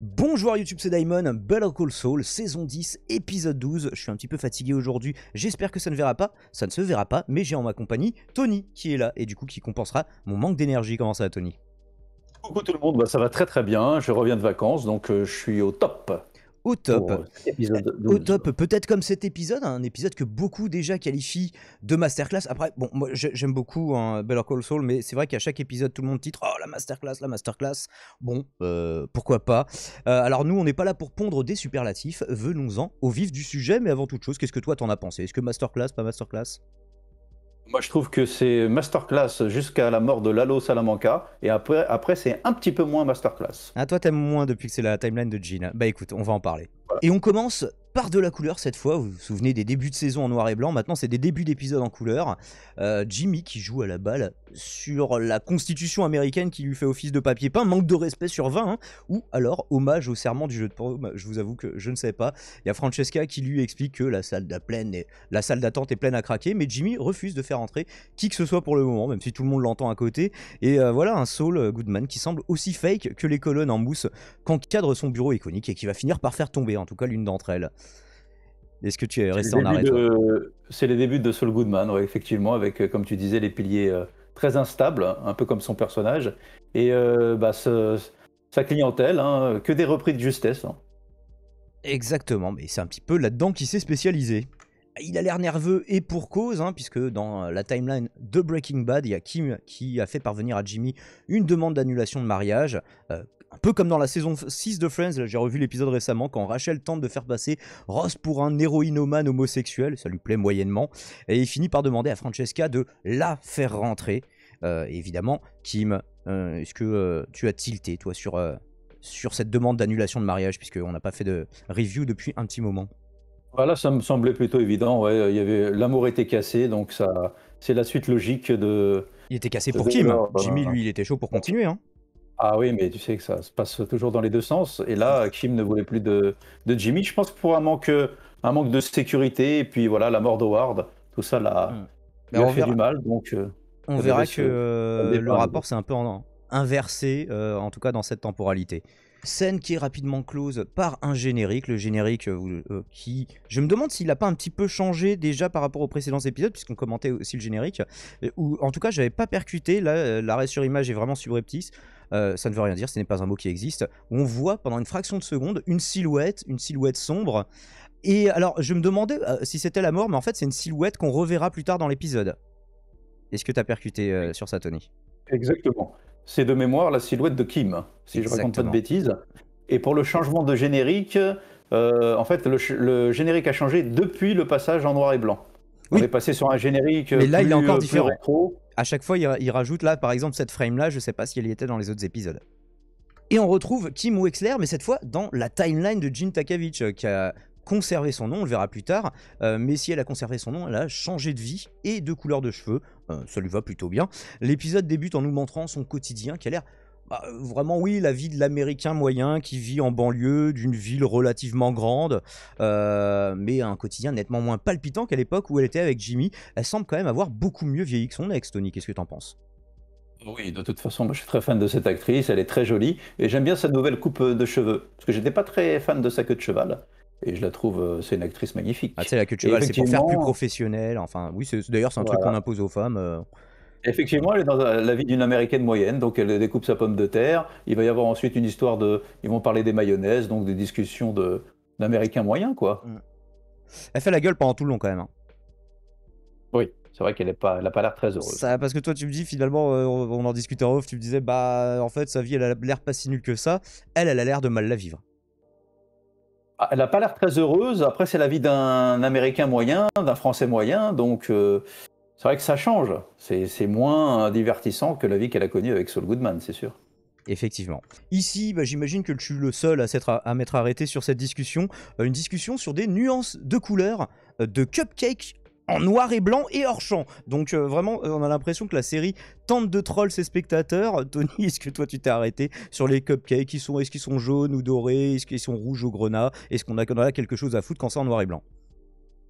Bonjour YouTube, c'est Daimon, Battle Call Soul, saison 10, épisode 12. Je suis un petit peu fatigué aujourd'hui, j'espère que ça ne verra pas, ça ne se verra pas, mais j'ai en ma compagnie Tony qui est là et du coup qui compensera mon manque d'énergie. Comment ça Tony Coucou tout le monde, bah, ça va très très bien, je reviens de vacances donc euh, je suis au top au top. Euh, euh, au top, peut-être comme cet épisode, un épisode que beaucoup déjà qualifient de masterclass. Après, bon, moi j'aime beaucoup hein, Better Call Saul, mais c'est vrai qu'à chaque épisode, tout le monde titre Oh la masterclass, la masterclass. Bon, euh, pourquoi pas. alors nous, on n'est pas là pour pondre des superlatifs, venons-en au vif du sujet, mais avant toute chose, qu'est-ce que toi t'en as pensé Est-ce que masterclass, pas masterclass moi, je trouve que c'est masterclass jusqu'à la mort de Lalo Salamanca. Et après, après c'est un petit peu moins masterclass. Ah, toi, t'aimes moins depuis que c'est la timeline de Gina. Bah écoute, on va en parler. Et on commence par de la couleur cette fois. Vous vous souvenez des débuts de saison en noir et blanc. Maintenant, c'est des débuts d'épisodes en couleur. Euh, Jimmy qui joue à la balle sur la constitution américaine qui lui fait office de papier peint. Manque de respect sur 20. Hein. Ou alors, hommage au serment du jeu de paume. Je vous avoue que je ne sais pas. Il y a Francesca qui lui explique que la salle d'attente est, pleine à craquer. Mais Jimmy refuse de faire entrer qui que ce soit pour le moment, même si tout le monde l'entend à côté. Et euh, voilà un Saul Goodman qui semble aussi fake que les colonnes en mousse qu'encadre son bureau iconique et qui va finir par faire tomber en tout cas l'une d'entre elles. Est-ce que tu es resté en arrêt C'est les débuts de Saul Goodman, effectivement, avec, euh, comme tu disais, les piliers euh, très instables, un peu comme son personnage, et euh, bah, sa clientèle, hein, que des repris de justesse. Hein. Exactement, mais c'est un petit peu là-dedans qu'il s'est spécialisé. Il a l'air nerveux et pour cause, hein, puisque dans la timeline de Breaking Bad, il y a Kim qui a fait parvenir à Jimmy une demande d'annulation de mariage un peu comme dans la saison 6 de Friends, j'ai revu l'épisode récemment, quand Rachel tente de faire passer Ross pour un héroïnomane homosexuel, ça lui plaît moyennement, et il finit par demander à Francesca de la faire rentrer. Euh, évidemment, Kim, euh, est-ce que euh, tu as tilté, toi, sur, sur cette demande d'annulation de mariage, puisqu'on n'a pas fait de review depuis un petit moment voilà, ça me semblait plutôt évident. Il y avait l'amour était cassé, donc ça, c'est la suite logique de. Il était cassé pour Kim. Bah, Jimmy, bah, bah. lui, il était chaud pour continuer. Hein. Ah oui, mais tu sais que ça se passe toujours dans les deux sens. Et là, Kim ne voulait plus de, Jimmy. Je pense que pour un manque, un manque de sécurité, et puis voilà, la mort d'Howard, tout ça l'a hmm. fait du mal. Donc, euh, on verra que euh, le rapport s'est un peu inversé, euh, en tout cas dans cette temporalité. Scène qui est rapidement close par un générique, le générique qui... Je me demande s'il n'a pas un petit peu changé déjà par rapport aux précédents épisodes, puisqu'on commentait aussi le générique, ou en tout cas je n'avais pas percuté, là l'arrêt sur image est vraiment subreptice. Euh, ça ne veut rien dire, ce n'est pas un mot qui existe, on voit pendant une fraction de seconde une silhouette, une silhouette sombre. Et alors, je me demandais euh, si c'était la mort, mais en fait, c'est une silhouette qu'on reverra plus tard dans l'épisode. Est-ce que tu as percuté euh, sur ça, Tony Exactement. C'est de mémoire la silhouette de Kim, si je raconte pas de bêtises. Et pour le changement de générique, en fait, le, générique a changé depuis le passage en noir et blanc. On est passé sur un générique. Mais là, il est encore différent à chaque fois, il, rajoute là, par exemple, cette frame-là, je sais pas si elle y était dans les autres épisodes. Et on retrouve Kim Wexler, mais cette fois dans la timeline de Jean Takavich, euh, qui a conservé son nom, on le verra plus tard, euh, mais si elle a conservé son nom, elle a changé de vie et de couleur de cheveux, euh, ça lui va plutôt bien. L'épisode débute en nous montrant son quotidien qui a l'air bah, euh, vraiment oui, la vie de l'Américain moyen qui vit en banlieue d'une ville relativement grande, euh, mais un quotidien nettement moins palpitant qu'à l'époque où elle était avec Jimmy. Elle semble quand même avoir beaucoup mieux vieilli que son ex, Tony. Qu'est-ce que tu en penses oui, de toute façon, je suis très fan de cette actrice, elle est très jolie, et j'aime bien sa nouvelle coupe de cheveux, parce que j'étais pas très fan de sa queue de cheval, et je la trouve, euh, c'est une actrice magnifique. Ah, tu la queue de cheval, c'est pour faire plus professionnel, enfin, oui, d'ailleurs, c'est un truc qu'on impose aux femmes. Effectivement, elle est dans euh, la vie d'une américaine moyenne, donc elle découpe sa pomme de terre. Il va y avoir ensuite une histoire de. Ils vont parler des mayonnaises, donc des discussions d'américains moyens, quoi. Mm. Elle fait la gueule pendant tout le long, quand même. Hein. Oui, c'est vrai qu'elle n'a pas l'air très heureuse. Ça, parce que toi, tu me dis, finalement, euh, on en discutait en off, tu me disais, bah, en fait, sa vie, elle a l'air pas si nulle que ça. Elle, elle a l'air de mal la vivre. Ah, elle n'a pas l'air très heureuse. Après, c'est la vie d'un Américain moyen, d'un Français moyen. Donc, euh, c'est vrai que ça change. C'est moins divertissant que la vie qu'elle a connue avec Saul Goodman, c'est sûr. Effectivement. Ici, bah, j'imagine que je suis le seul à, à m'être arrêté sur cette discussion. Euh, une discussion sur des nuances de couleurs euh, de cupcakes en noir et blanc et hors champ. Donc euh, vraiment, on a l'impression que la série tente de troll ses spectateurs. Tony, est-ce que toi tu t'es arrêté sur les cupcakes Est-ce qu'ils sont jaunes ou dorés Est-ce qu'ils sont rouges ou grenats Est-ce qu'on a, a quelque chose à foutre quand c'est en noir et blanc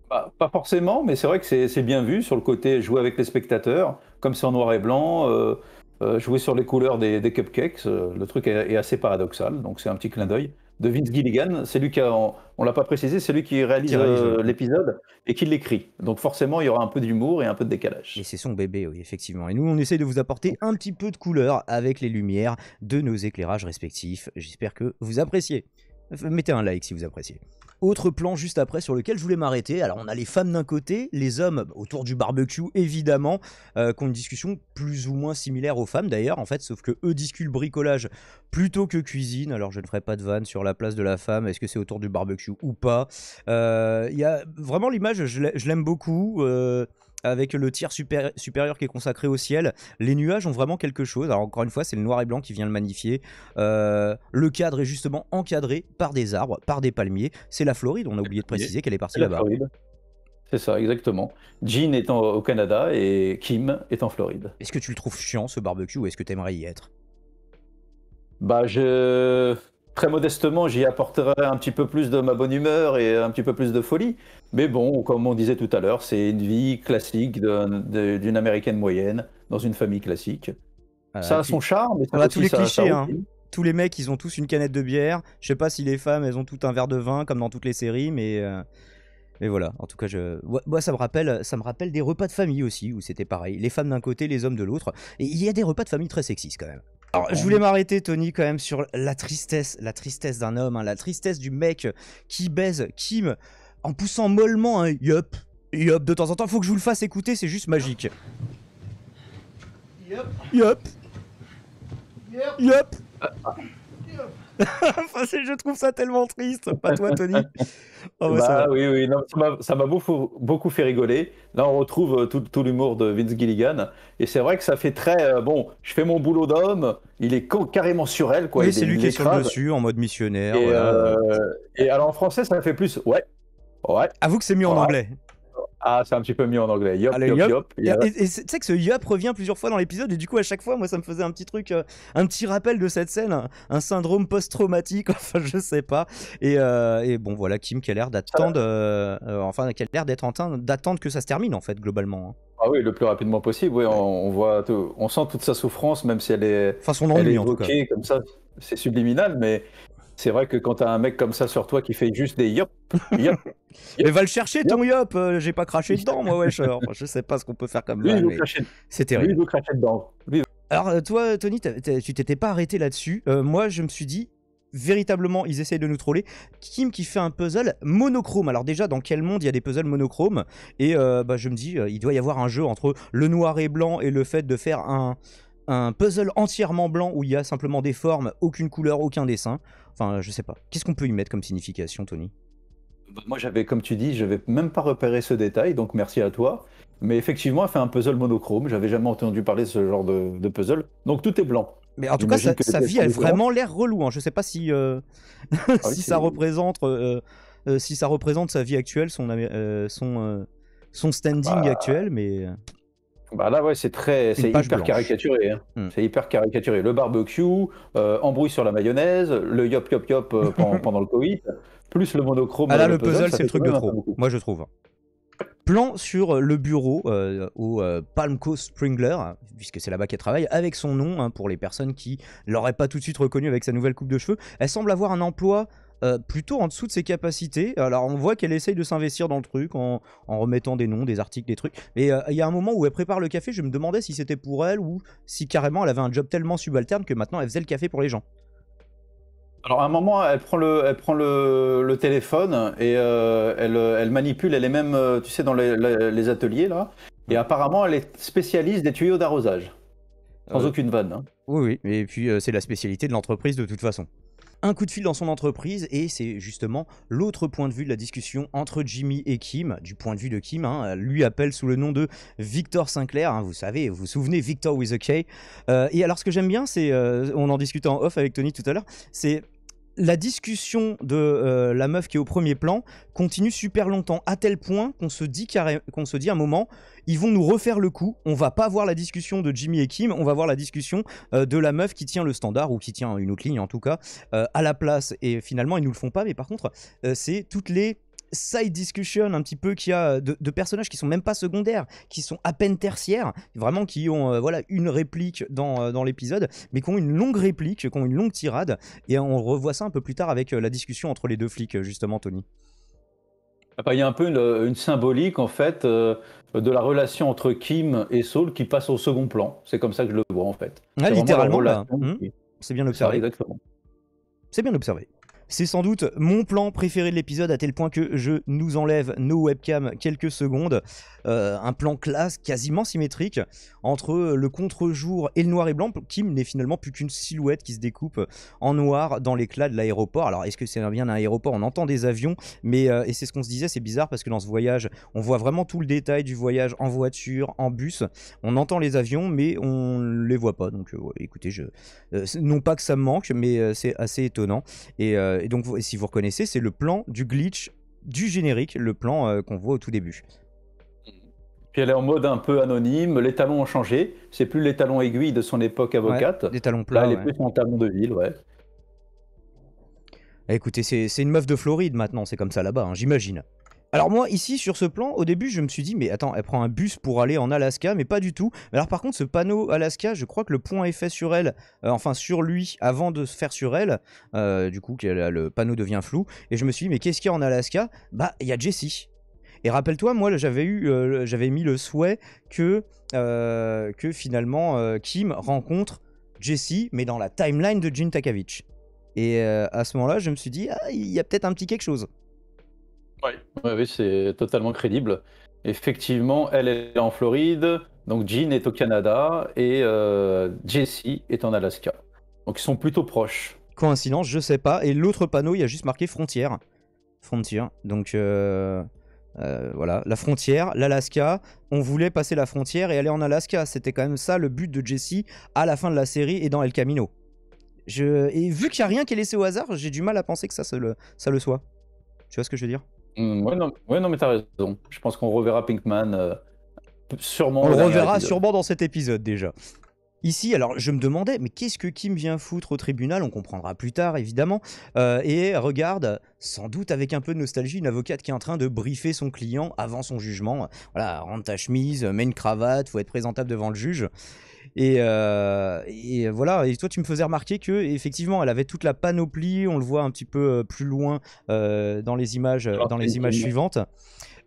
pas forcément, mais c'est vrai que c'est bien vu sur le côté jouer avec les spectateurs, comme c'est en noir et blanc, euh, euh, jouer sur les couleurs des, cupcakes, euh, le truc est, assez paradoxal, donc c'est un petit clin d'œil. De Vince Gilligan, c'est lui qui on, l'a pas précisé, c'est lui qui réalise, réalise l'épisode et qui l'écrit. Donc forcément, il y aura un peu d'humour et un peu de décalage. Et c'est son bébé, oui, effectivement. Et nous, on essaie de vous apporter un petit peu de couleur avec les lumières de nos éclairages respectifs. J'espère que vous appréciez. Mettez un like si vous appréciez. Autre plan juste après sur lequel je voulais m'arrêter. Alors on a les femmes d'un côté, les hommes autour du barbecue évidemment, euh, qui ont une discussion plus ou moins similaire aux femmes d'ailleurs en fait, sauf que eux discutent bricolage plutôt que cuisine. Alors je ne ferai pas de vanne sur la place de la femme, est-ce que c'est autour du barbecue ou pas. Euh, il y a vraiment l'image, je l'aime beaucoup. Euh, avec le tiers supérieur qui est consacré au ciel. Les nuages ont vraiment quelque chose. Alors encore une fois, c'est le noir et blanc qui vient le magnifier. Euh, le cadre est justement encadré par des arbres, par des palmiers. C'est la Floride, on a oublié de préciser qu'elle est partie là-bas. C'est ça, exactement. Jean est au Canada et Kim est en Floride. Est-ce que tu le trouves chiant ce barbecue ou est-ce que tu aimerais y être Bah je très modestement, j'y apporterai un petit peu plus de ma bonne humeur et un petit peu plus de folie. Mais bon, comme on disait tout à l'heure, c'est une vie classique d'une américaine moyenne dans une famille classique. ça a son charme. Mais ça on a tous les clichés. Hein. Tous les mecs, ils ont tous une canette de bière. Je sais pas si les femmes, elles ont tout un verre de vin comme dans toutes les séries, mais. Euh, mais voilà, en tout cas, je... moi, ça me rappelle, ça me rappelle des repas de famille aussi où c'était pareil, les femmes d'un côté, les hommes de l'autre. Et il y a des repas de famille très sexistes quand même. Alors, je voulais m'arrêter, Tony, quand même, sur la tristesse, la tristesse d'un homme, hein, la tristesse du mec qui baise Kim en poussant mollement un yup, yup de temps en temps. Faut que je vous le fasse écouter, c'est juste magique. Yup. Yup. yup. yup. Euh, ah. je trouve ça tellement triste. Pas toi, Tony. Oh, bah, oui, oui, ça m'a beaucoup, fait rigoler. Là, on retrouve euh, tout, l'humour de Vince Gilligan. Et c'est vrai que ça fait très. Euh, bon, je fais mon boulot d'homme. Il est carrément sur elle. Quoi. c'est lui qui est sur le dessus en mode missionnaire. Euh, et, alors en français, ça fait plus. Ouais. Ouais. Avoue que c'est mieux en anglais. Ah, c'est un petit peu mieux en anglais. Yop, yop, yop, tu sais que ce yop revient plusieurs fois dans l'épisode, et du coup, à chaque fois, moi, ça me faisait un petit truc, euh, un petit rappel de cette scène, un, syndrome post-traumatique, enfin, je sais pas. Euh, et, bon, voilà, Kim qui a l'air d'attendre, euh, enfin, qui a l'air d'être en train d'attendre que ça se termine, en fait, globalement. Hein. Ah oui, le plus rapidement possible, oui, on, voit, on sent toute sa souffrance, même si elle est. Enfin, comme ça, c'est subliminal, mais c'est vrai que quand t'as un mec comme ça sur toi qui fait juste des yop, yop. mais va le chercher ton yop, euh, j'ai pas craché dedans moi wesh. je sais pas ce qu'on peut faire comme lui, c'est terrible. Lui, cracher dedans. Alors euh, toi Tony, tu t'étais pas arrêté là-dessus. Euh, moi je me suis dit véritablement ils essayent de nous troller. Kim qui fait un puzzle monochrome. Alors déjà dans quel monde il y a des puzzles monochromes Et bah, je me dis il doit y avoir un jeu entre le noir et blanc et le fait de faire un un puzzle entièrement blanc où il y a simplement des formes, aucune couleur, aucun dessin. Enfin, je sais pas. Qu'est-ce qu'on peut y mettre comme signification, Tony bah, moi, j'avais, comme tu dis, je n'avais même pas repéré ce détail, donc merci à toi. Mais effectivement, elle fait un puzzle monochrome. J'avais jamais entendu parler de ce genre de, puzzle. Donc tout est blanc. Mais en tout cas, sa, sa vie a vraiment l'air relou. Hein. Je ne sais pas si, euh, ah si ça représente, euh, euh, si ça représente sa vie actuelle, son, son, standing bah, actuel, mais. Bah là, ouais, c'est très, c'est hyper caricaturé. Hein. Hmm. C'est hyper caricaturé. Le barbecue, euh, embrouille sur la mayonnaise, le yop yop yop euh, pendant, le Covid, plus le monochrome. Ah là, euh, le, puzzle, c'est le truc de trop. Moi, je trouve. Plan sur le bureau euh, au Palmco Springler, puisque c'est là-bas qu'elle travaille, avec son nom hein, pour les personnes qui l'auraient pas tout de suite reconnu avec sa nouvelle coupe de cheveux. Elle semble avoir un emploi euh, plutôt en dessous de ses capacités. Alors on voit qu'elle essaye de s'investir dans le truc en, remettant des noms, des articles, des trucs. Et euh, il y a un moment où elle prépare le café, je me demandais si c'était pour elle ou si carrément elle avait un job tellement subalterne que maintenant elle faisait le café pour les gens. Alors à un moment, elle prend le, téléphone et euh, elle, manipule, elle est même, tu sais, dans les, ateliers là. Et apparemment, elle est spécialiste des tuyaux d'arrosage. Sans aucune vanne. Hein. Oui, oui. Et puis, c'est la spécialité de l'entreprise de toute façon un coup de fil dans son entreprise et c'est justement l'autre point de vue de la discussion entre Jimmy et Kim, du point de vue de Kim, hein, lui appelle sous le nom de Victor Sinclair, hein, vous savez, vous vous souvenez, Victor with a K. Euh, et alors ce que j'aime bien, c'est, euh, on en discutait en off avec Tony tout à l'heure, c'est la discussion de euh, la meuf qui est au premier plan continue super longtemps, à tel point qu'on se dit qu'on se dit un moment, ils vont nous refaire le coup. On va pas voir la discussion de Jimmy et Kim, on va voir la discussion euh, de la meuf qui tient le standard ou qui tient une autre ligne en tout cas euh, à la place. Et finalement, ils nous le font pas. Mais par contre, c'est toutes les side discussion un petit peu qui a euh, de, personnages qui sont même pas secondaires, qui sont à peine tertiaires, vraiment qui ont euh, voilà une réplique dans, euh, dans l'épisode, mais qui ont une longue réplique, qui ont une longue tirade, et on revoit ça un peu plus tard avec la discussion entre les deux flics, justement, Tony. Il y a un peu une, symbolique en fait de la relation entre Kim et Saul qui passe au second plan. C'est comme ça que je le vois en fait. Ah, littéralement bah, là. Hmm, c'est bien observé. Exactement. C'est bien observé. C'est sans doute mon plan préféré de l'épisode à tel point que je nous enlève nos webcams quelques secondes. Euh, un plan classe quasiment symétrique entre le contre-jour et le noir et blanc qui n'est finalement plus qu'une silhouette qui se découpe en noir dans l'éclat de l'aéroport. Alors est-ce que c'est bien un aéroport On entend des avions, mais euh, c'est ce qu'on se disait, c'est bizarre parce que dans ce voyage, on voit vraiment tout le détail du voyage en voiture, en bus. On entend les avions, mais on les voit pas. Donc euh, écoutez, je non pas que ça me manque, mais c'est assez étonnant et euh, et donc, si vous reconnaissez, c'est le plan du glitch du générique, le plan euh, qu'on voit au tout début. Puis elle est en mode un peu anonyme, les talons ont changé, c'est plus les talons aiguilles de son époque avocate. Les des talons plats. Là, elle est plus en talons de ville, ouais. Écoutez, c'est une meuf de Floride maintenant, c'est comme ça là-bas, hein, j'imagine. Alors moi ici sur ce plan au début je me suis dit mais attends elle prend un bus pour aller en Alaska mais pas du tout. Alors par contre ce panneau Alaska je crois que le point est fait sur elle, euh, enfin sur lui avant de se faire sur elle, euh, du coup le panneau devient flou et je me suis dit mais qu'est-ce qu'il y a en Alaska Bah il y a Jessie. Et rappelle-toi, moi j'avais eu, euh, j'avais mis le souhait que, que finalement Kim rencontre Jessie, mais dans la timeline de Jin Takavich. Et à ce moment-là, je me suis dit, ah, il y a peut-être un petit quelque chose. Oui, c'est totalement crédible. Effectivement, elle est en Floride, donc Jean est au Canada et euh, Jessie est en Alaska. Donc ils sont plutôt proches. Coïncidence, je sais pas. Et l'autre panneau, il a juste marqué frontière. Frontière. Donc euh, euh, voilà, la frontière, l'Alaska. On voulait passer la frontière et aller en Alaska. C'était quand même ça le but de Jessie à la fin de la série et dans El Camino. Je... Et vu qu'il n'y a rien qui est laissé au hasard, j'ai du mal à penser que ça, ça le soit. Tu vois ce que je veux dire Hmm, non, mais t'as raison. Je pense qu'on reverra Pinkman. Euh, sûrement. On le reverra sûrement dans cet épisode déjà. Ici, alors je me demandais, mais qu'est-ce que Kim vient foutre au tribunal On comprendra plus tard, évidemment. Euh, et regarde, sans doute avec un peu de nostalgie, une avocate qui est en train de briefer son client avant son jugement. Voilà, rentre ta chemise, mets une cravate, faut être présentable devant le juge. Euh, et, voilà, et toi tu me faisais remarquer que effectivement elle avait toute la panoplie, on le voit un petit peu euh, plus loin euh, dans les images, dans les images suivantes.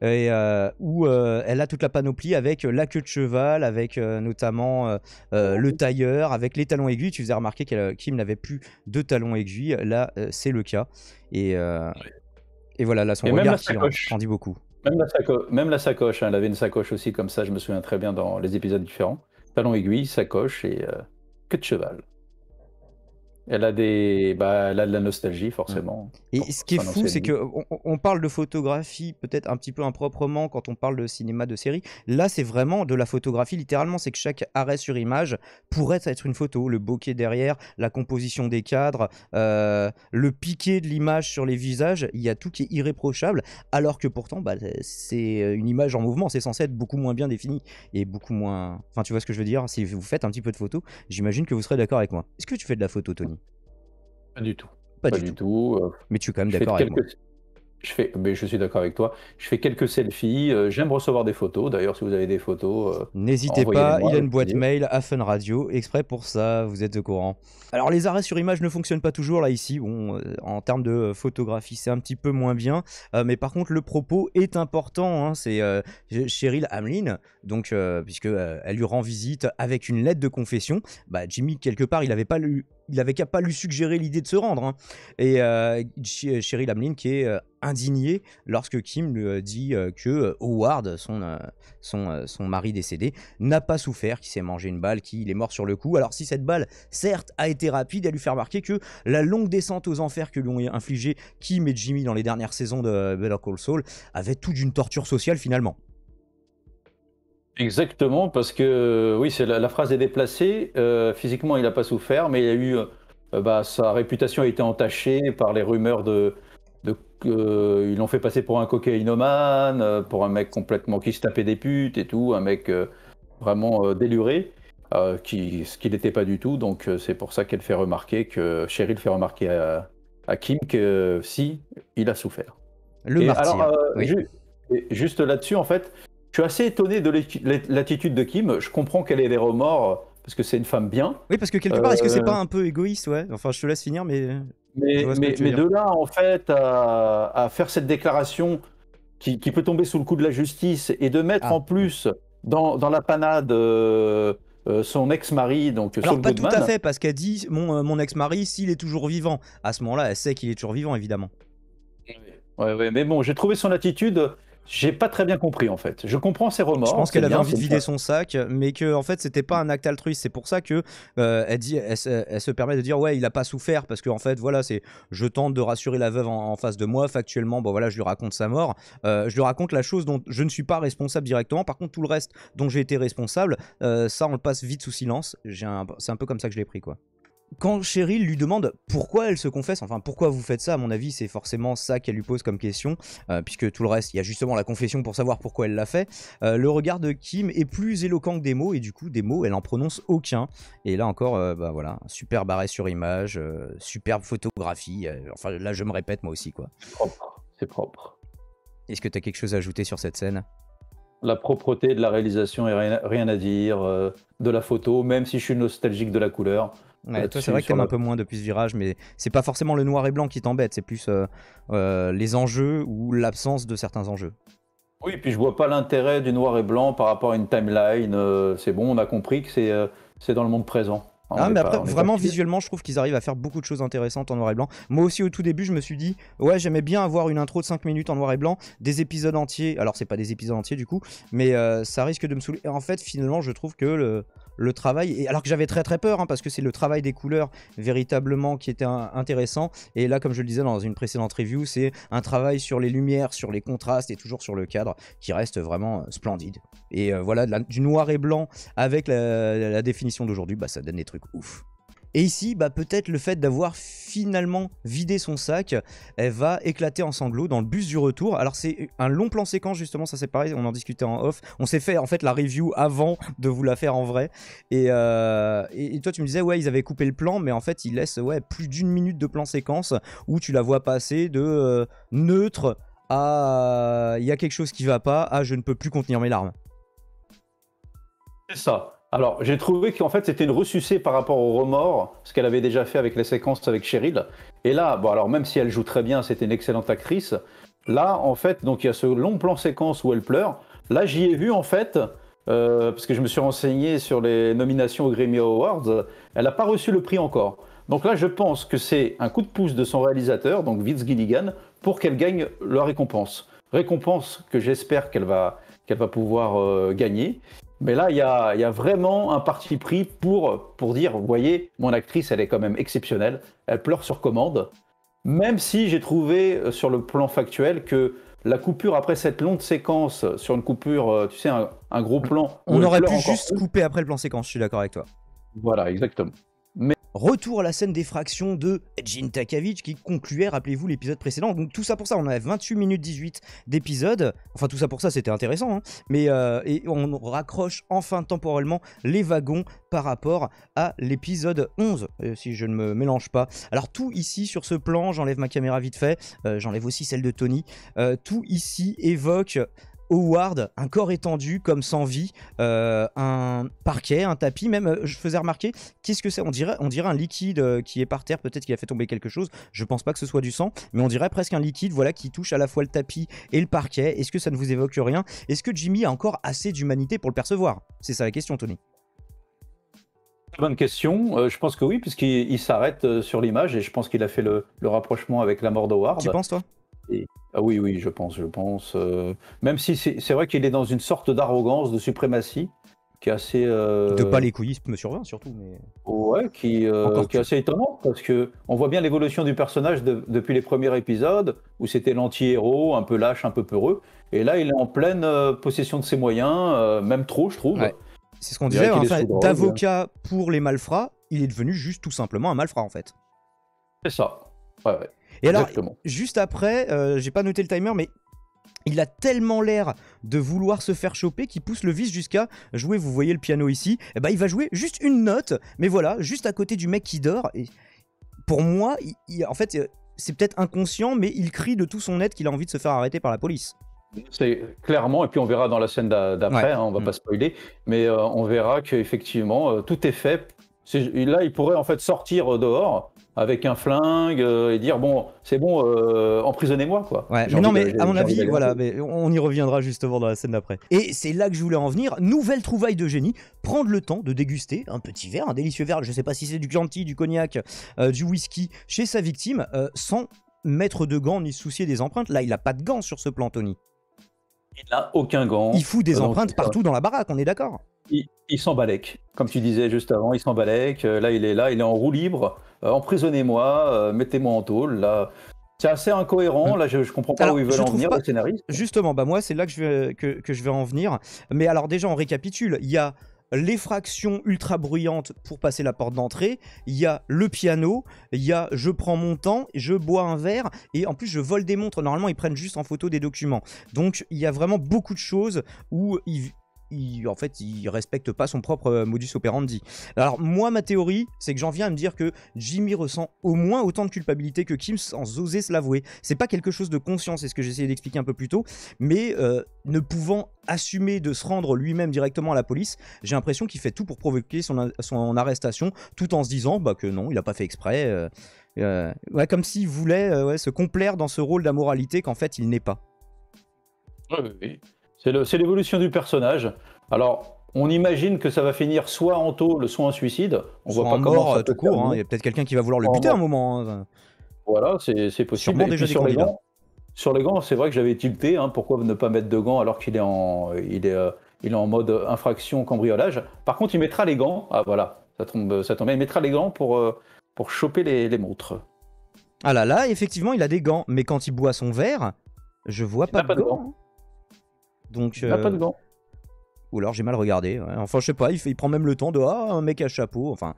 Et, où elle a toute la panoplie avec la queue de cheval, avec notamment le tailleur, avec les talons aiguilles. Tu faisais remarquer qu'elle, Kim n'avait plus de talons aiguilles. Là, c'est le cas. Et, et voilà, là, son regard qui en, dit beaucoup. Même la, même la sacoche, hein. elle avait une sacoche aussi comme ça, je me souviens très bien dans les épisodes différents talon aiguille, sacoche et euh, queue de cheval. Elle a, des, bah, de la nostalgie, forcément. Et ce qui est fou, c'est qu'on on parle de photographie peut-être un petit peu improprement quand on parle de cinéma de série. Là, c'est vraiment de la photographie, littéralement. C'est que chaque arrêt sur image pourrait être une photo. Le bokeh derrière, la composition des cadres, euh, le piqué de l'image sur les visages, il y a tout qui est irréprochable. Alors que pourtant, bah, c'est une image en mouvement. C'est censé être beaucoup moins bien défini et beaucoup moins. Enfin, tu vois ce que je veux dire Si vous faites un petit peu de photo, j'imagine que vous serez d'accord avec moi. Est-ce que tu fais de la photo, Tony pas du tout. Pas, du, tout. Euh, Mais tu es quand même d'accord avec moi. Je fais, mais je suis d'accord avec toi. Je fais quelques selfies. Euh, j'aime recevoir des photos. D'ailleurs, si vous avez des photos, euh, n'hésitez pas. Il y a une boîte mail à Fun Radio exprès pour ça. Vous êtes au courant. Alors, les arrêts sur image ne fonctionnent pas toujours là ici. Bon, euh, en termes de photographie, c'est un petit peu moins bien. mais par contre, le propos est important. Hein. C'est Cheryl Hamlin, donc puisque elle lui rend visite avec une lettre de confession. Bah, Jimmy quelque part, il n'avait pas lu il avait qu'à pas lui suggérer l'idée de se rendre. Hein. Et Cheryl Hamlin, qui est indigné lorsque Kim lui euh, dit euh, que euh, Howard, son, son, son mari décédé, n'a pas souffert, qu'il s'est mangé une balle, qu'il est mort sur le coup. Alors si cette balle, certes, a été rapide, elle lui fait remarquer que la longue descente aux enfers que lui ont infligé Kim et Jimmy dans les dernières saisons de Better Call Saul avait tout d'une torture sociale finalement. Exactement, parce que oui, c'est la, phrase est déplacée. physiquement, il n'a pas souffert, mais il a eu, bah, sa réputation a été entachée par les rumeurs de, ils l'ont fait passer pour un cocaïnomane, euh, pour un mec complètement qui se tapait des putes et tout, un mec euh, vraiment euh, déluré. qui, ce qu'il n'était pas du tout. Donc c'est pour ça qu'elle fait remarquer que Cheryl fait remarquer à, Kim que si, il a souffert. Le juste là-dessus, en fait, je suis assez étonné de l'attitude de Kim. Je comprends qu'elle ait des remords parce que c'est une femme bien. Oui, parce que quelque part, est-ce que c'est pas un peu égoïste, Enfin, je te laisse finir, mais mais, de là, en fait, à, faire cette déclaration qui, peut tomber sous le coup de la justice et de mettre ah. en plus dans, la panade euh, euh, son ex-mari, donc Alors, pas tout à fait, parce qu'elle dit euh, mon, ex-mari, s'il est toujours vivant. À ce moment-là, elle sait qu'il est toujours vivant, évidemment. Ouais, ouais, mais bon, j'ai trouvé son attitude j'ai pas très bien compris en fait. Je comprends ses remords. Je pense qu'elle avait envie de vider son sac, mais que en fait c'était pas un acte altruiste. C'est pour ça que euh, elle dit, elle, se permet de dire ouais, il a pas souffert parce qu'en fait voilà, c'est je tente de rassurer la veuve en, face de moi. Factuellement, bon voilà, je lui raconte sa mort, euh, je lui raconte la chose dont je ne suis pas responsable directement. Par contre, tout le reste dont j'ai été responsable, euh, ça on le passe vite sous silence. c'est un peu comme ça que je l'ai pris quoi quand Cheryl lui demande pourquoi elle se confesse, enfin pourquoi vous faites ça, à mon avis, c'est forcément ça qu'elle lui pose comme question, euh, puisque tout le reste, il y a justement la confession pour savoir pourquoi elle l'a fait. Euh, le regard de Kim est plus éloquent que des mots, et du coup, des mots, elle en prononce aucun. Et là encore, euh, bah voilà, superbe arrêt sur image, superbe photographie. enfin, là, je me répète moi aussi, quoi. C'est propre. C'est propre. Est-ce que tu as quelque chose à ajouter sur cette scène la propreté de la réalisation et rien à dire, de la photo, même si je suis nostalgique de la couleur, euh, toi, c'est vrai que t'aimes un peu moins depuis ce virage, mais c'est pas forcément le noir et blanc qui t'embête, c'est plus euh, euh, les enjeux ou l'absence de certains enjeux. Oui, puis je vois pas l'intérêt du noir et blanc par rapport à une timeline. c'est bon, on a compris que c'est c'est dans le monde présent. ah, mais après, vraiment visuellement, je trouve qu'ils arrivent à faire beaucoup de choses intéressantes en noir et blanc. Moi aussi, au tout début, je me suis dit, ouais, j'aimais bien avoir une intro de 5 minutes en noir et blanc, des épisodes entiers. Alors, c'est pas des épisodes entiers du coup, mais ça risque de me saouler. Et en fait, finalement, je trouve que le, le travail. Et alors que j'avais très très peur, hein, parce que c'est le travail des couleurs véritablement qui était intéressant. Et là, comme je le disais dans une précédente review, c'est un travail sur les lumières, sur les contrastes et toujours sur le cadre qui reste vraiment euh, splendide. Et euh, voilà, du noir et blanc avec la, définition d'aujourd'hui, bah, ça donne des trucs ouf. Et ici, bah, peut-être le fait d'avoir finalement vidé son sac, elle va éclater en sanglots dans le bus du retour. Alors c'est un long plan séquence justement, ça c'est pareil, on en discutait en off. On s'est fait en fait la review avant de vous la faire en vrai. Et, euh, toi tu me disais ouais ils avaient coupé le plan, mais en fait ils laissent ouais plus d'une minute de plan séquence où tu la vois passer de euh, neutre à il y a quelque chose qui va pas, à je ne peux plus contenir mes larmes. C'est ça. Alors, j'ai trouvé qu'en fait, c'était une ressucée par rapport au remords, ce qu'elle avait déjà fait avec les séquences avec Cheryl. Et là, bon, alors même si elle joue très bien, c'était une excellente actrice. Là, en fait, donc il y a ce long plan séquence où elle pleure. Là, j'y ai vu, en fait, euh, parce que je me suis renseigné sur les nominations aux Grammy Awards, elle n'a pas reçu le prix encore. Donc là, je pense que c'est un coup de pouce de son réalisateur, donc Vince Gilligan, pour qu'elle gagne la récompense. Récompense que j'espère qu'elle va, qu'elle va pouvoir euh, gagner. Mais là, il y a, vraiment un parti pris pour, pour dire, vous voyez, mon actrice, elle est quand même exceptionnelle, elle pleure sur commande, même si j'ai trouvé euh, sur le plan factuel que la coupure après cette longue séquence, euh, sur une coupure, euh, tu sais, un, un gros plan... On aurait pu juste couper après le plan séquence, je suis d'accord avec toi. Voilà, exactement. Retour à la scène des fractions de Jin Takavich qui concluait, rappelez-vous, l'épisode précédent. Donc tout ça pour ça, on avait 28 minutes 18 d'épisode. Enfin tout ça pour ça, c'était intéressant. Hein. Mais euh, et on raccroche enfin temporellement les wagons par rapport à l'épisode 11, euh, si je ne me mélange pas. Alors tout ici sur ce plan, j'enlève ma caméra vite fait, euh, j'enlève aussi celle de Tony. tout ici évoque Howard, un corps étendu comme sans vie, euh, un parquet, un tapis, même euh, je faisais remarquer, qu'est-ce que c'est on dirait, on dirait un liquide euh, qui est par terre, peut-être qu'il a fait tomber quelque chose, je pense pas que ce soit du sang, mais on dirait presque un liquide voilà, qui touche à la fois le tapis et le parquet. Est-ce que ça ne vous évoque rien Est-ce que Jimmy a encore assez d'humanité pour le percevoir C'est ça la question Tony. Bonne question. je pense que oui, puisqu'il s'arrête sur l'image et je pense qu'il a fait le, rapprochement avec la mort d'Howard. Tu penses, toi ah oui, oui, je pense, je pense. Euh, même si c'est vrai qu'il est dans une sorte d'arrogance, de suprématie, qui est assez. Euh, de pas les sur 20 surtout. Mais... Ouais, qui, euh, est assez étonnant, parce que on voit bien l'évolution du personnage depuis les premiers épisodes, où c'était l'anti-héros, un peu lâche, un peu peureux. Et là, il est en pleine possession de ses moyens, même trop, je trouve. C'est ce qu'on dirait, en fait, hein, d'avocat pour les malfrats, il est devenu juste tout simplement un malfrat, en fait. C'est ça. Ouais, ouais. Et alors, juste après, euh, j'ai pas noté le timer, mais il a tellement l'air de vouloir se faire choper qu'il pousse le vice jusqu'à jouer. Vous voyez le piano ici, et eh ben, il va jouer juste une note, mais voilà, juste à côté du mec qui dort. Et pour moi, en fait, euh, c'est peut-être inconscient, mais il crie de tout son être qu'il a envie de se faire arrêter par la police. C'est clairement, et puis on verra dans la scène d'après, hein, on va mm. pas spoiler, mais euh, on verra qu'effectivement, effectivement, tout est fait. là, il pourrait en fait sortir dehors, avec un flingue euh, et dire bon, c'est bon, euh, emprisonnez-moi quoi. non, mais à mon avis, voilà, mais on y reviendra justement dans la scène d'après. Et c'est là que je voulais en venir. Nouvelle trouvaille de génie, prendre le temps de déguster un petit verre, un délicieux verre. Je sais pas si c'est du Chianti, du cognac, euh, du whisky, chez sa victime, sans mettre de gants ni se soucier des empreintes. Là, il a pas de gants sur ce plan, Tony. Il n'a aucun gant. Il fout des empreintes partout dans la baraque, on est d'accord il, s'en comme tu disais juste avant, il s'en euh, là, il est là, il est en roue libre. Euh, emprisonnez-moi, euh, mettez-moi en tôle. Là, c'est assez incohérent. Hum. Là, je, comprends pas où ils veulent en venir, le scénariste. Justement, bah moi, c'est là que je, vais, je vais en venir. Mais alors, déjà, on récapitule. Il y a les fractions ultra bruyantes pour passer la porte d'entrée, il y a le piano, il y a je prends mon temps, je bois un verre, et en plus je vole des montres. Normalement, ils prennent juste en photo des documents. Donc, il y a vraiment beaucoup de choses où ils, en fait, il respecte pas son propre euh, modus operandi. Alors moi, ma théorie, c'est que j'en viens à me dire que Jimmy ressent au moins autant de culpabilité que Kim sans oser se l'avouer. C'est pas quelque chose de conscient, c'est ce que j'essayais d'expliquer un peu plus tôt, mais euh, ne pouvant assumer de se rendre lui-même directement à la police, j'ai l'impression qu'il fait tout pour provoquer son, arrestation, tout en se disant bah, que non, il a pas fait exprès. Euh, comme s'il voulait se complaire dans ce rôle d'amoralité qu'en fait il n'est pas. C'est l'évolution du personnage. Alors, on imagine que ça va finir soit en taule, soit en suicide. On voit pas comment ça euh, tout court. Hein. Hein. Il y a peut-être quelqu'un qui va vouloir le buter un moment. Hein. Voilà, c'est possible. sur, les gants, sur, les gants, c'est vrai que j'avais tilté. pourquoi ne pas mettre de gants alors qu'il est en, euh, il est, en mode infraction cambriolage. Par contre, il mettra les gants. Ah voilà, ça tombe, ça tombe. Il mettra les gants pour, euh, pour choper les, montres. Ah là là, effectivement, il a des gants, mais quand il boit son verre, je vois pas, de gants. Donc, il a pas euh, de gants. Ou alors j'ai mal regardé. Enfin, je sais pas, il, prend même le temps de Ah, un mec à chapeau. Enfin,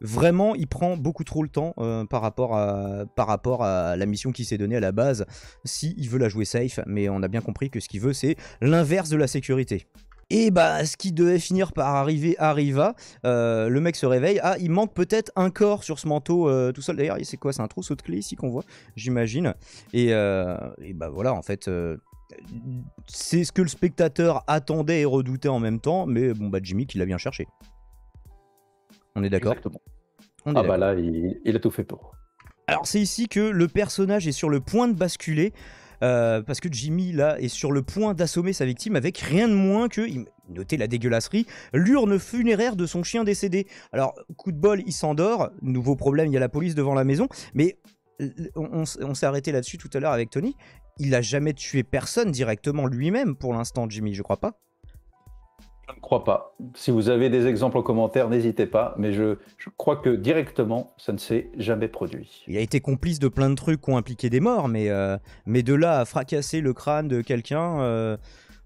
vraiment, il prend beaucoup trop le temps euh, par, rapport à, par rapport à la mission qui s'est donnée à la base, si il veut la jouer safe, mais on a bien compris que ce qu'il veut, c'est l'inverse de la sécurité. Et bah, ce qui devait finir par arriver arriva. Euh, le mec se réveille. Ah, il manque peut-être un corps sur ce manteau tout seul. D'ailleurs, c'est quoi C'est un trousseau de clé ici qu'on voit, j'imagine. Et, et, bah voilà, en fait, c'est ce que le spectateur attendait et redoutait en même temps, mais bon, bah Jimmy qui l'a bien cherché. On est d'accord ah bah là, il, a tout fait pour. Alors c'est ici que le personnage est sur le point de basculer, euh, parce que Jimmy là est sur le point d'assommer sa victime avec rien de moins que, noter la dégueulasserie, l'urne funéraire de son chien décédé. Alors coup de bol, il s'endort, nouveau problème, il y a la police devant la maison, mais on, s'est arrêté là-dessus tout à l'heure avec Tony il n'a jamais tué personne directement lui-même pour l'instant, Jimmy, je crois pas. Je ne crois pas. Si vous avez des exemples en commentaire, n'hésitez pas, mais je, crois que directement, ça ne s'est jamais produit. Il a été complice de plein de trucs qui ont impliqué des morts, mais, euh, mais de là à fracasser le crâne de quelqu'un, euh,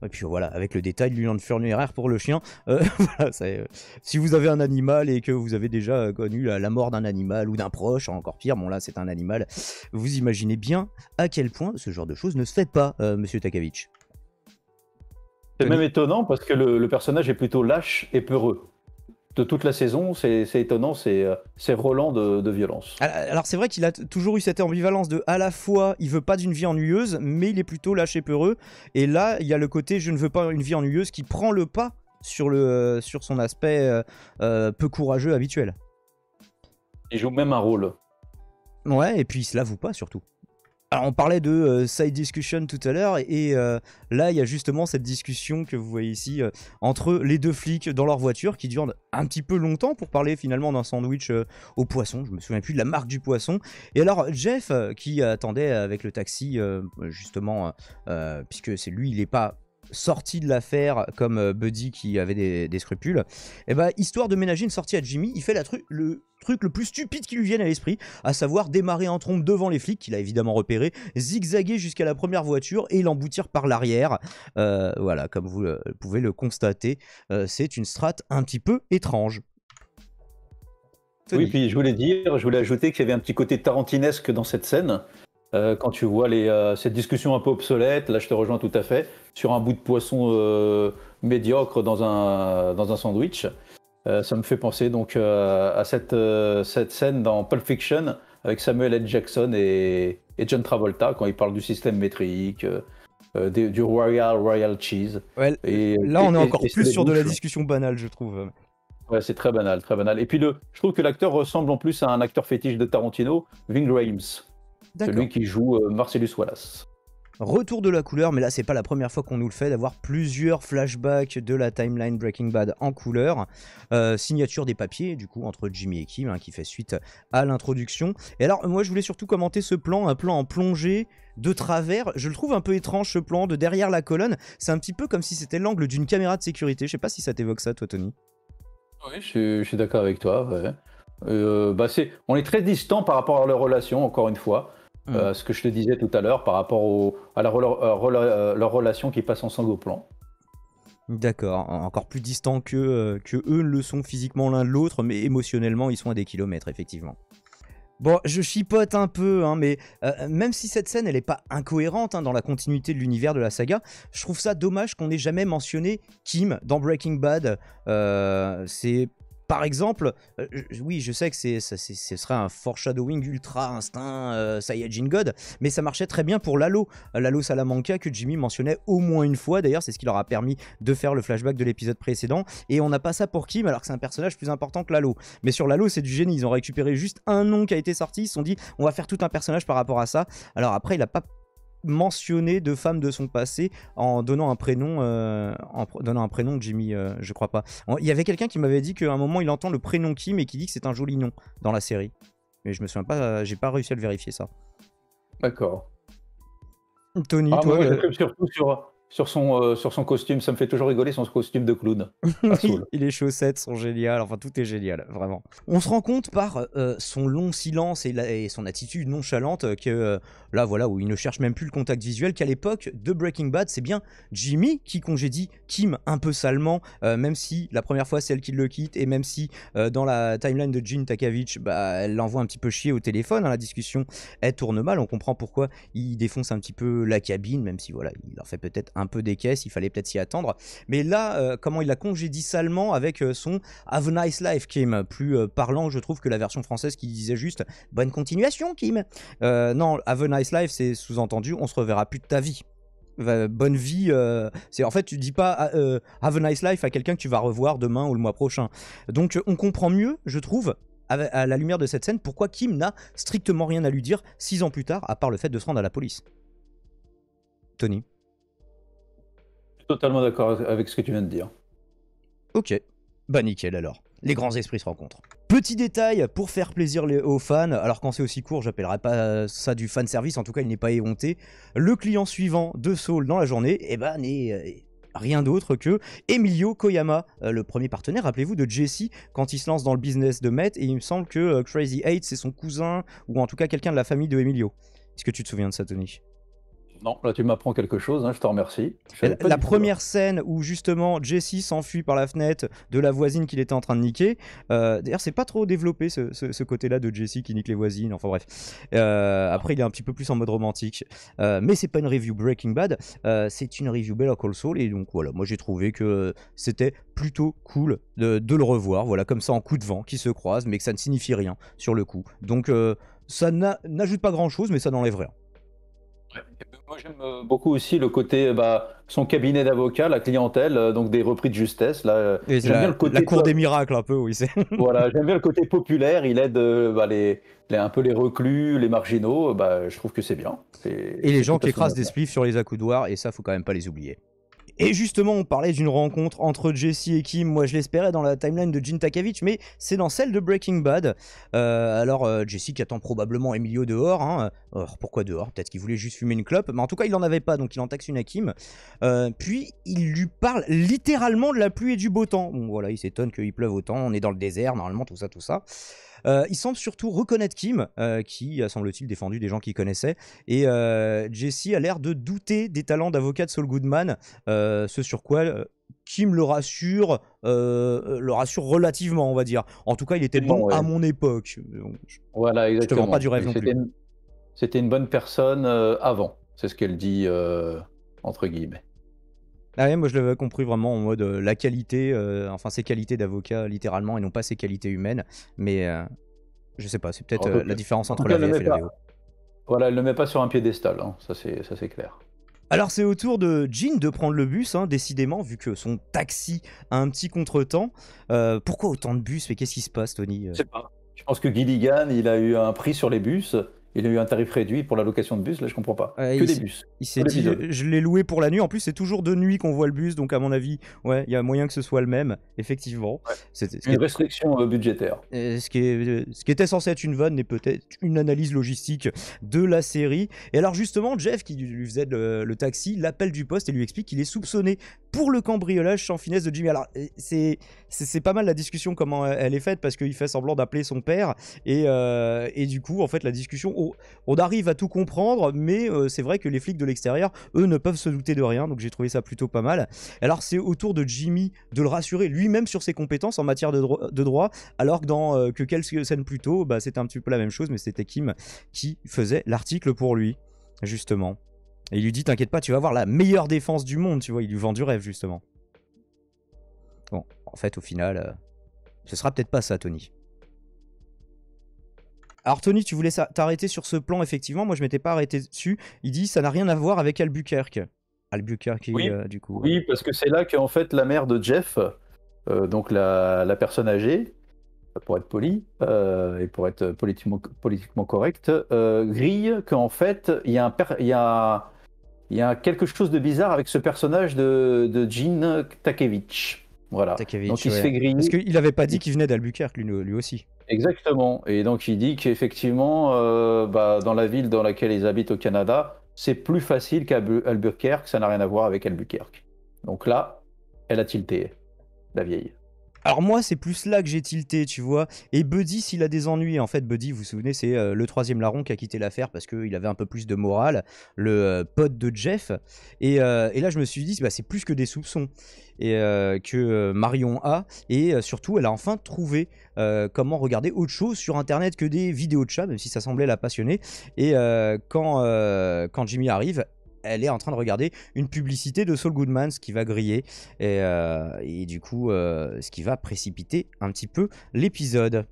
et puis voilà, avec le détail du de funéraire pour le chien. Euh, voilà, euh, si vous avez un animal et que vous avez déjà euh, connu la, mort d'un animal ou d'un proche, encore pire, bon là c'est un animal, vous imaginez bien à quel point ce genre de choses ne se fait pas, monsieur Takavich. C'est même étonnant parce que le personnage est plutôt lâche et peureux de toute la saison, c'est étonnant, c'est Roland euh, de, violence. Ah, alors c'est vrai qu'il a toujours eu cette ambivalence de à la fois il veut pas d'une vie ennuyeuse, mais il est plutôt lâché peureux. Et là, il y a le côté je ne veux pas une vie ennuyeuse qui prend le pas sur, le, euh, sur son aspect euh, peu courageux habituel. Il joue même un rôle. Ouais, et puis il se l'avoue pas surtout. Alors on parlait de euh, side discussion tout à l'heure et, euh, là il y a justement cette discussion que vous voyez ici euh, entre les deux flics dans leur voiture qui durent un petit peu longtemps pour parler finalement d'un sandwich au poisson, je me souviens plus de la marque du poisson. Et alors Jeff qui attendait avec le taxi justement puisque c'est lui il n'est pas sortie de l'affaire comme euh, Buddy qui avait des, scrupules, et eh bah, ben, histoire de ménager une sortie à Jimmy, il fait la truc le truc le plus stupide qui lui vienne à l'esprit, à savoir démarrer en trompe devant les flics, qu'il a évidemment repéré, zigzaguer jusqu'à la première voiture et l'emboutir par l'arrière. Euh, voilà, comme vous euh, pouvez le constater, c'est une strate un petit peu étrange. Oui, puis je voulais dire, je voulais ajouter qu'il y avait un petit côté tarantinesque dans cette scène. quand tu vois les, cette discussion un peu obsolète, là je te rejoins tout à fait, sur un bout de poisson euh, médiocre dans un, dans un sandwich. Euh, ça me fait penser donc euh, à cette, cette scène dans Pulp Fiction avec Samuel L. Jackson et, John Travolta quand ils parlent du système métrique, du Royal Royal Cheese. et, là, on est encore plus sur de la discussion banale, je trouve. Ouais, c'est très banal, très banal. Et puis, le, je trouve que l'acteur ressemble en plus à un acteur fétiche de Tarantino, Ving Rhames, celui qui joue Marcellus Wallace. Retour de la couleur, mais là c'est pas la première fois qu'on nous le fait, d'avoir plusieurs flashbacks de la timeline Breaking Bad en couleur. Euh, signature des papiers, du coup, entre Jimmy et Kim, hein, qui fait suite à l'introduction. Et alors, moi je voulais surtout commenter ce plan, un plan en plongée de travers. Je le trouve un peu étrange ce plan de derrière la colonne. C'est un petit peu comme si c'était l'angle d'une caméra de sécurité. Je sais pas si ça t'évoque ça, toi, Tony. Oui, je, suis d'accord avec toi. Euh, bah c'est, on est très distant par rapport à leur relation, encore une fois. Euh, mm. ce que je te disais tout à l'heure par rapport au, à euh, euh, leur relation qui passe en au plan. D'accord, encore plus distant que, que eux le sont physiquement l'un de l'autre, mais émotionnellement ils sont à des kilomètres, effectivement. Bon, je chipote un peu, hein, mais même si cette scène, elle est pas incohérente hein, dans la continuité de l'univers de la saga, je trouve ça dommage qu'on ait jamais mentionné Kim dans Breaking Bad. c'est par exemple, euh, oui, je sais que ce serait un foreshadowing ultra instinct euh, Saiyajin God, mais ça marchait très bien pour Lalo. Euh, Lalo Salamanca que Jimmy mentionnait au moins une fois, d'ailleurs, c'est ce qui leur a permis de faire le flashback de l'épisode précédent. Et on n'a pas ça pour Kim alors que c'est un personnage plus important que Lalo. Mais sur Lalo, c'est du génie. Ils ont récupéré juste un nom qui a été sorti, ils se sont dit on va faire tout un personnage par rapport à ça. Alors après, il n'a pas mentionné de femmes de son passé en donnant un prénom, euh, en donnant un prénom Jimmy, euh, je crois pas. Il y avait quelqu'un qui m'avait dit qu'à un moment il entend le prénom Kim et qui dit que c'est un joli nom dans la série. Mais je me souviens pas, euh, j'ai pas réussi à le vérifier ça. D'accord. Tony, ah, toi, sur son, euh, sur son costume. Ça me fait toujours rigoler son costume de clown. les chaussettes sont géniales. Enfin, tout est génial, vraiment. On se rend compte par euh, son long silence et, son attitude nonchalante que euh, là, voilà, où il ne cherche même plus le contact visuel, qu'à l'époque de Breaking Bad, c'est bien Jimmy qui congédie Kim un peu salement, même si la première fois c'est elle qui le quitte et même si dans la timeline de jean Takavich, bah, elle l'envoie un petit peu chier au téléphone. Hein, la discussion, elle tourne mal. On comprend pourquoi il défonce un petit peu la cabine, même si voilà, il en fait peut-être un un peu des caisses, il fallait peut-être s'y attendre. Mais là, euh, comment il a congédié salement avec euh, son Have a Nice Life, Kim. Plus euh, parlant, je trouve, que la version française qui disait juste Bonne continuation, Kim. non, Have a Nice Life, c'est sous-entendu On se reverra plus de ta vie. Bonne vie, c'est en fait tu dis pas ah, have a nice life à quelqu'un que tu vas revoir demain ou le mois prochain. Donc on comprend mieux, je trouve, à la lumière de cette scène, pourquoi Kim n'a strictement rien à lui dire six ans plus tard, à part le fait de se rendre à la police. Tony. Totalement d'accord avec ce que tu viens de dire. Ok. Bah nickel alors. Les grands esprits se rencontrent. Petit détail pour faire plaisir aux fans, alors quand c'est aussi court, j'appellerai pas ça du fan service, en tout cas il n'est pas éhonté. Le client suivant de Soul dans la journée, et eh ben, n'est euh, rien d'autre que Emilio Koyama, euh, le premier partenaire, rappelez-vous, de Jesse quand il se lance dans le business de Met, et il me semble que euh, Crazy 8 c'est son cousin, ou en tout cas quelqu'un de la famille de Emilio. Est-ce que tu te souviens de ça, Tony non, là tu m'apprends quelque chose, hein, je te remercie. la, première hein. scène où justement Jesse s'enfuit par la fenêtre de la voisine qu'il était en train de niquer, euh, d'ailleurs c'est pas trop développé ce, côté-là de Jesse qui nique les voisines, enfin bref. Euh, après il est un petit peu plus en mode romantique, euh, mais c'est pas une review Breaking Bad, c'est une review Bella Call Saul et donc voilà, moi j'ai trouvé que c'était plutôt cool de, le revoir, voilà comme ça en coup de vent qui se croisent, mais que ça ne signifie rien sur le coup. Donc ça n'ajoute pas grand chose mais ça n'enlève rien. Moi, j'aime euh, beaucoup aussi le côté bah, son cabinet d'avocat, la clientèle, euh, donc des repris de justesse. Là, euh, j'aime la, bien le côté cour des miracles, un peu, j'aime bien le côté populaire. Il aide bah, les, un peu les reclus, les marginaux. Bah, je trouve que c'est bien. Et les gens qui écrasent des spliffs sur les accoudoirs, et ça, faut quand même pas les oublier. Et justement, on parlait d'une rencontre entre Jesse et Kim. Moi, je l'espérais dans la timeline de Jin Takavich, mais c'est dans celle de Breaking Bad. Euh, alors, euh, Jesse qui attend probablement Emilio dehors. Hein. pourquoi dehors Peut-être qu'il voulait juste fumer une clope. Mais en tout cas, il n'en avait pas, donc il en taxe une à Kim. Euh, puis, il lui parle littéralement de la pluie et du beau temps. Bon, voilà, il s'étonne qu'il pleuve autant. On est dans le désert, normalement, tout ça, tout ça. Euh, il semble surtout reconnaître Kim, euh, qui a semble-t-il défendu des gens qu'il connaissait. Et euh, Jesse a l'air de douter des talents d'avocat de Saul Goodman, ce sur quoi Kim le rassure, le rassure relativement, on va dire. En tout cas, il était bon, à mon époque. voilà, exactement. te pas du rêve non plus. C'était une, bonne personne avant, c'est ce qu'elle dit entre guillemets. Ah oui, moi je l'avais compris vraiment en mode euh, la qualité, euh, enfin ses qualités d'avocat littéralement et non pas ses qualités humaines. Mais euh, je sais pas, c'est peut-être la différence entre la VF et la VO. Voilà, elle ne met pas sur un piédestal, hein, ça c'est clair. Alors c'est au tour de Jean de prendre le bus, hein, décidément, vu que son taxi a un petit contretemps. pourquoi autant de bus Mais qu'est-ce qui se passe, Tony Je sais pas. Je pense que Gilligan, il a eu un prix sur les bus. Il a eu un tarif réduit pour la location de bus, là je comprends pas. que des bus. s'est je, l'ai loué pour la nuit. En plus, c'est toujours de nuit qu'on voit le bus, donc à mon avis, ouais, il y a moyen que ce soit le même, effectivement. une restriction euh, budgétaire. ce, qui euh, ce qui était censé être une vanne est peut-être une analyse logistique de la série. Et alors justement, Jeff, qui lui faisait le taxi, l'appelle du poste et lui explique qu'il est soupçonné pour le cambriolage sans finesse de Jimmy. Alors, euh, c'est, pas mal la discussion, comment euh, elle est faite, parce qu'il fait semblant d'appeler son père. Et, euh, du coup, en fait, la discussion, on, arrive à tout comprendre, mais c'est vrai que les flics de l'extérieur, eux, ne peuvent se douter de rien. Donc, j'ai trouvé ça plutôt pas mal. Alors, c'est au tour de Jimmy de le rassurer lui-même sur ses compétences en matière de, droit, alors que dans que quelques scènes plus tôt, bah, c'était un petit peu la même chose, mais c'était Kim qui faisait l'article pour lui, justement. Et il lui dit, t'inquiète pas, tu vas avoir la meilleure défense du monde, tu vois, il lui vend du rêve, justement. Bon, en fait, au final, euh, ce sera peut-être pas ça, Tony. Alors Tony, tu voulais t'arrêter sur ce plan, effectivement, moi je m'étais pas arrêté dessus. Il dit, ça n'a rien à voir avec Albuquerque. Albuquerque, euh, du coup. Oui, parce que c'est là que, en fait la mère de Jeff, euh, donc la, personne âgée, pour être poli et pour être politiquement, politiquement correct, grille qu'en fait il y, a un, y a il y a quelque chose de bizarre avec ce personnage de, Jean Takevich. Voilà. donc il fait Parce qu'il n'avait pas dit qu'il venait d'Albuquerque lui, aussi. Exactement. Et donc il dit qu'effectivement, euh, bah, dans la ville dans laquelle ils habitent au Canada, c'est plus facile qu'Albuquerque, ça n'a rien à voir avec Albuquerque. Donc là, elle a tilté, la vieille. Alors moi, c'est plus là que j'ai tilté, tu vois. Et Buddy, s'il a des ennuis, en fait, Buddy, vous vous souvenez, c'est euh, le troisième larron qui a quitté l'affaire parce qu'il avait un peu plus de morale, le euh, pote de Jeff. Euh, et, là, je me suis dit, bah, c'est plus que des soupçons et, que Marion a. Et surtout, elle a enfin trouvé comment regarder autre chose sur Internet que des vidéos de chat, même si ça semblait la passionner. Et quand, quand Jimmy arrive, elle est en train de regarder une publicité de Saul Goodman, ce qui va griller et, euh, du coup euh, ce qui va précipiter un petit peu l'épisode.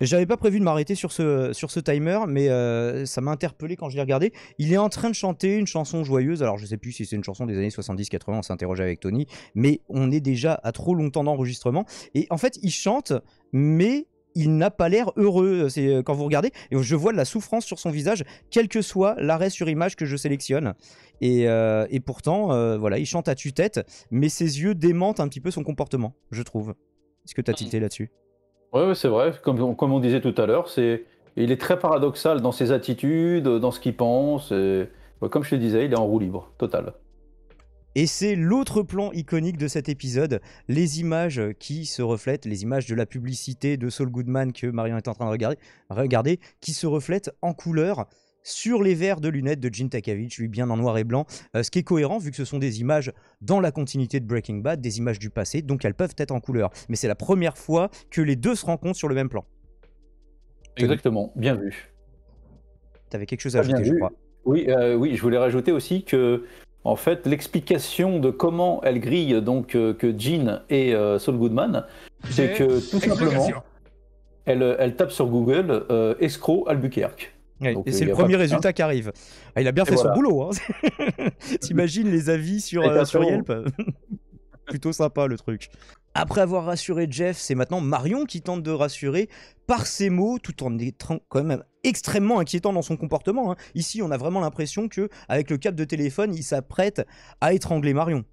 J'avais pas prévu de m'arrêter sur ce, sur ce timer, mais euh, ça m'a interpellé quand je l'ai regardé. Il est en train de chanter une chanson joyeuse, alors je sais plus si c'est une chanson des années 70-80, on s'interrogeait avec Tony, mais on est déjà à trop longtemps d'enregistrement. Et en fait, il chante, mais il n'a pas l'air heureux. Euh, euh, quand vous regardez, je vois de la souffrance sur son visage, quel que soit l'arrêt sur image que je sélectionne. Et, euh, pourtant, voilà, il chante à tue-tête, mais ses yeux démentent un petit peu son comportement, je trouve. Est-ce que tu as hmm. tilté là-dessus Oui, c'est vrai. Comme on, disait tout à l'heure, c'est il est très paradoxal dans ses attitudes, dans ce qu'il pense. comme je te disais, il est en roue libre, total. Et c'est l'autre plan iconique de cet épisode, les images qui se reflètent, les images de la publicité de Saul Goodman que Marion est en train de regarder, qui se reflètent en couleur sur les verres de lunettes de Jim Takavich, lui bien en noir et blanc, euh, ce qui est cohérent vu que ce sont des images dans la continuité de Breaking Bad, des images du passé, donc elles peuvent être en couleur. Mais c'est la première fois que les deux se rencontrent sur le même plan. Exactement, bien vu. T'avais quelque chose à ajouter, je crois. Oui, euh, oui, je voulais rajouter aussi que en fait, l'explication de comment elle grille donc euh, que Jean et euh, Saul Goodman, c'est que tout simplement, elle, euh, elle tape sur Google escroc Albuquerque. et c'est le premier résultat qui arrive. Ah, il a bien fait son boulot. Hein. T'imagines les avis sur, sur Yelp Plutôt sympa le truc. Après avoir rassuré Jeff, c'est maintenant Marion qui tente de rassurer par ses mots, tout en étant quand même extrêmement inquiétant dans son comportement. Hein. Ici, on a vraiment l'impression que, avec le cap de téléphone, il s'apprête à étrangler Marion.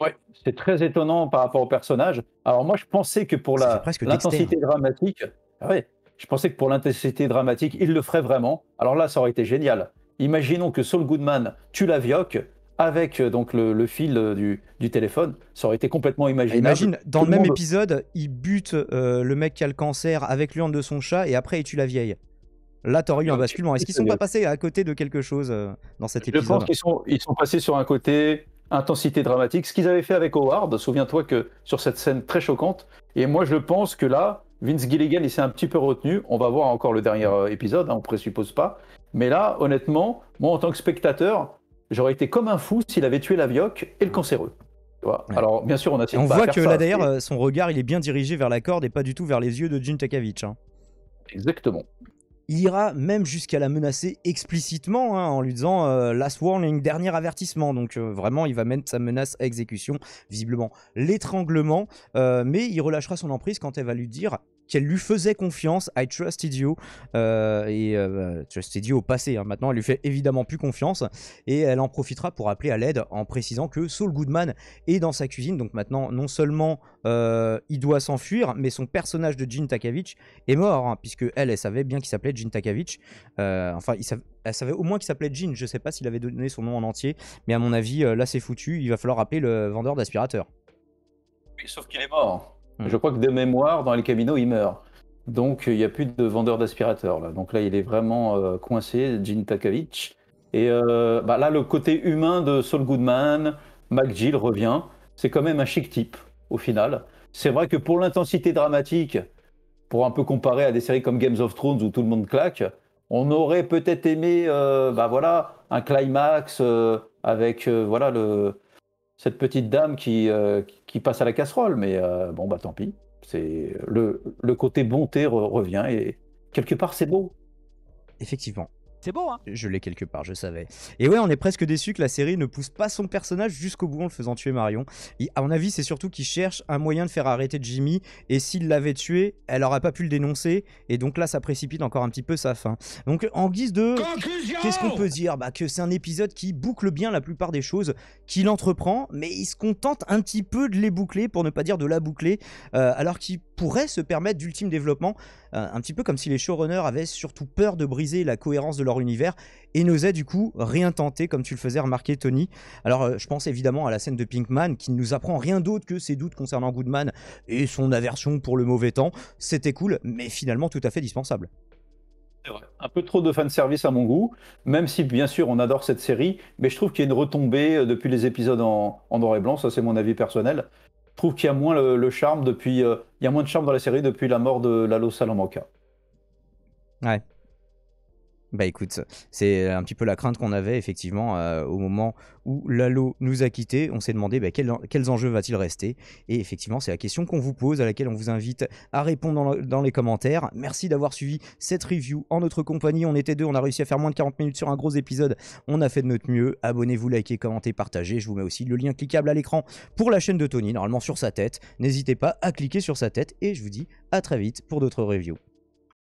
Ouais, c'est très étonnant par rapport au personnage. Alors moi, je pensais que pour la, l'intensité dramatique, ah je pensais que pour l'intensité dramatique, il le ferait vraiment. Alors là, ça aurait été génial. Imaginons que Saul Goodman tue la Vioque, avec euh, donc le, fil euh, du, téléphone, ça aurait été complètement imaginable. Imagine, dans le même épisode, il bute euh, le mec qui a le cancer avec l'urne de son chat et après il tue la vieille. Là, t'aurais eu un basculement. Est-ce qu'ils sont pas passés à côté de quelque chose dans cet épisode Je pense qu'ils sont, ils sont passés sur un côté intensité dramatique. Ce qu'ils avaient fait avec Howard, souviens-toi que sur cette scène très choquante, et moi je pense que là, Vince Gilligan, il s'est un petit peu retenu. On va voir encore le dernier épisode, hein, on ne présuppose pas. Mais là, honnêtement, moi en tant que spectateur, j'aurais été comme un fou s'il avait tué la vioque et le cancéreux. Alors, bien sûr, on a On voit que là, d'ailleurs, son regard, il est bien dirigé vers la corde et pas du tout vers les yeux de Jun hein. Exactement. Il ira même jusqu'à la menacer explicitement hein, en lui disant euh, Last warning, dernier avertissement. Donc, euh, vraiment, il va mettre sa menace à exécution, visiblement l'étranglement. Euh, mais il relâchera son emprise quand elle va lui dire qu'elle lui faisait confiance. I trusted you. Euh, et euh, bah, trusted you au passé. Hein. Maintenant, elle lui fait évidemment plus confiance. Et elle en profitera pour appeler à l'aide en précisant que Saul Goodman est dans sa cuisine. Donc maintenant, non seulement euh, il doit s'enfuir, mais son personnage de Jean Takavich est mort. Hein, puisque elle, savait bien qu'il s'appelait Jean Takavich. enfin, il savait elle savait au moins qu'il s'appelait Jean. Je ne sais pas s'il avait donné son nom en entier, mais à mon avis, là c'est foutu. Il va falloir appeler le vendeur d'aspirateur. Sauf qu'il est mort. Je crois que de mémoire, dans les Camino, il meurt. Donc il n'y a plus de vendeur d'aspirateurs là. Donc là, il est vraiment euh, coincé, Jin Takavich. Et euh, bah, là, le côté humain de Saul Goodman, McGill revient. C'est quand même un chic type au final. C'est vrai que pour l'intensité dramatique, pour un peu comparer à des séries comme Games of Thrones où tout le monde claque, on aurait peut-être aimé, euh, bah, voilà, un climax avec voilà le cette petite dame qui, euh, qui passe à la casserole, mais euh, bon, bah tant pis. C'est le, le côté bonté revient et quelque part c'est beau. Effectivement. C'est beau, hein Je l'ai quelque part, je savais. Et ouais, on est presque déçu que la série ne pousse pas son personnage jusqu'au bout en le faisant tuer Marion. Et à mon avis, c'est surtout qu'il cherche un moyen de faire arrêter Jimmy, et s'il l'avait tué, elle n'aurait pas pu le dénoncer, et donc là, ça précipite encore un petit peu sa fin. Donc, en guise de... Qu'est-ce qu'on peut dire Bah que c'est un épisode qui boucle bien la plupart des choses qu'il entreprend, mais il se contente un petit peu de les boucler, pour ne pas dire de la boucler, euh, alors qu'il pourrait se permettre d'ultime développement. Euh, un petit peu comme si les showrunners avaient surtout peur de briser la cohérence de leur univers et n'osaient du coup rien tenter comme tu le faisais remarquer Tony. Alors euh, je pense évidemment à la scène de Pinkman qui ne nous apprend rien d'autre que ses doutes concernant Goodman et son aversion pour le mauvais temps. C'était cool mais finalement tout à fait dispensable. Un peu trop de service à mon goût, même si bien sûr on adore cette série, mais je trouve qu'il y a une retombée euh, depuis les épisodes en, en noir et blanc, ça c'est mon avis personnel trouve qu'il y a moins le, charme depuis. Euh, il y a moins de charme dans la série depuis la mort de Lalo Salamanca. Ouais. Bah écoute, c'est un petit peu la crainte qu'on avait effectivement euh, au moment où Lalo nous a quittés. On s'est demandé bah, quels enjeux va-t-il rester Et effectivement, c'est la question qu'on vous pose, à laquelle on vous invite à répondre dans, dans les commentaires. Merci d'avoir suivi cette review en notre compagnie. On était deux, on a réussi à faire moins de 40 minutes sur un gros épisode. On a fait de notre mieux. Abonnez-vous, likez, commentez, partagez. Je vous mets aussi le lien cliquable à l'écran pour la chaîne de Tony, normalement sur sa tête. N'hésitez pas à cliquer sur sa tête et je vous dis à très vite pour d'autres reviews.